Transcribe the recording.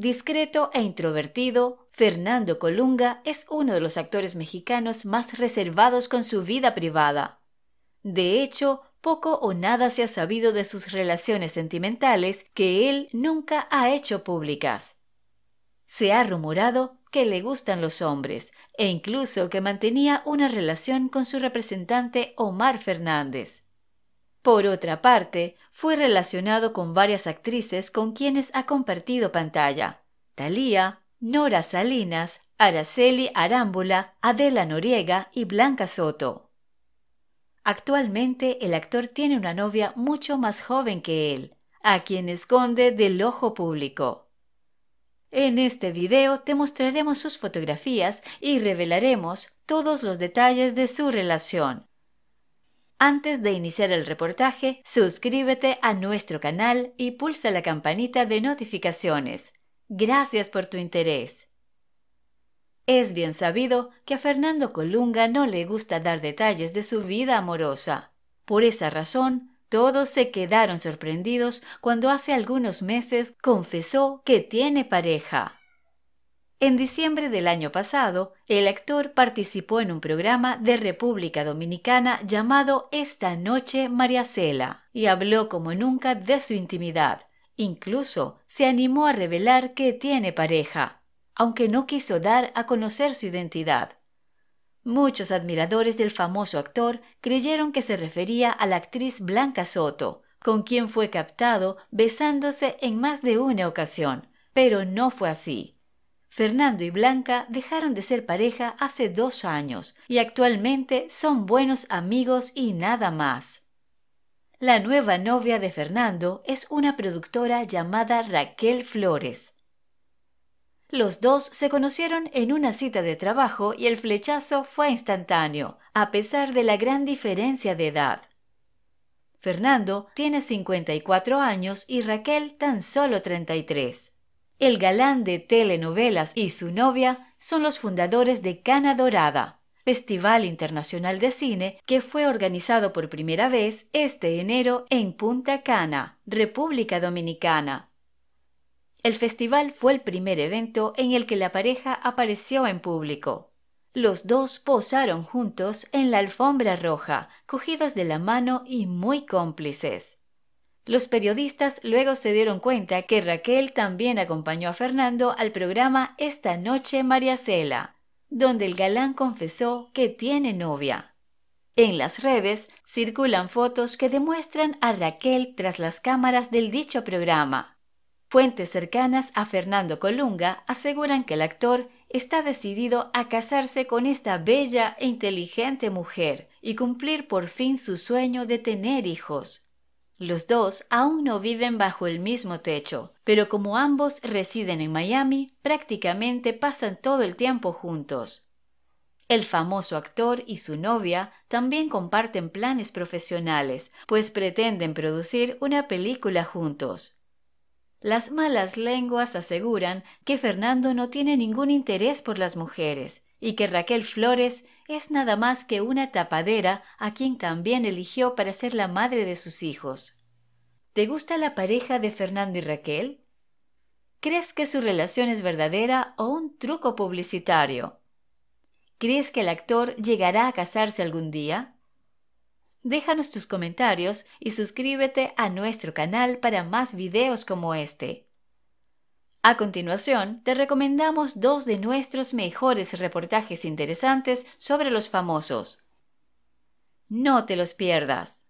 Discreto e introvertido, Fernando Colunga es uno de los actores mexicanos más reservados con su vida privada. De hecho, poco o nada se ha sabido de sus relaciones sentimentales que él nunca ha hecho públicas. Se ha rumorado que le gustan los hombres e incluso que mantenía una relación con su representante Omar Fernández. Por otra parte, fue relacionado con varias actrices con quienes ha compartido pantalla. Thalía, Nora Salinas, Araceli Arámbula, Adela Noriega y Blanca Soto. Actualmente el actor tiene una novia mucho más joven que él, a quien esconde del ojo público. En este video te mostraremos sus fotografías y revelaremos todos los detalles de su relación. Antes de iniciar el reportaje, suscríbete a nuestro canal y pulsa la campanita de notificaciones. Gracias por tu interés. Es bien sabido que a Fernando Colunga no le gusta dar detalles de su vida amorosa. Por esa razón, todos se quedaron sorprendidos cuando hace algunos meses confesó que tiene pareja. En diciembre del año pasado, el actor participó en un programa de República Dominicana llamado Esta Noche María Cela y habló como nunca de su intimidad. Incluso se animó a revelar que tiene pareja, aunque no quiso dar a conocer su identidad. Muchos admiradores del famoso actor creyeron que se refería a la actriz Blanca Soto, con quien fue captado besándose en más de una ocasión, pero no fue así. Fernando y Blanca dejaron de ser pareja hace dos años y actualmente son buenos amigos y nada más. La nueva novia de Fernando es una productora llamada Raquel Flores. Los dos se conocieron en una cita de trabajo y el flechazo fue instantáneo, a pesar de la gran diferencia de edad. Fernando tiene 54 años y Raquel tan solo 33 el galán de telenovelas y su novia son los fundadores de Cana Dorada, Festival Internacional de Cine que fue organizado por primera vez este enero en Punta Cana, República Dominicana. El festival fue el primer evento en el que la pareja apareció en público. Los dos posaron juntos en la alfombra roja, cogidos de la mano y muy cómplices. Los periodistas luego se dieron cuenta que Raquel también acompañó a Fernando al programa Esta Noche María Cela, donde el galán confesó que tiene novia. En las redes circulan fotos que demuestran a Raquel tras las cámaras del dicho programa. Fuentes cercanas a Fernando Colunga aseguran que el actor está decidido a casarse con esta bella e inteligente mujer y cumplir por fin su sueño de tener hijos. Los dos aún no viven bajo el mismo techo, pero como ambos residen en Miami, prácticamente pasan todo el tiempo juntos. El famoso actor y su novia también comparten planes profesionales, pues pretenden producir una película juntos. Las malas lenguas aseguran que Fernando no tiene ningún interés por las mujeres, y que Raquel Flores es nada más que una tapadera a quien también eligió para ser la madre de sus hijos. ¿Te gusta la pareja de Fernando y Raquel? ¿Crees que su relación es verdadera o un truco publicitario? ¿Crees que el actor llegará a casarse algún día? Déjanos tus comentarios y suscríbete a nuestro canal para más videos como este. A continuación, te recomendamos dos de nuestros mejores reportajes interesantes sobre los famosos. No te los pierdas.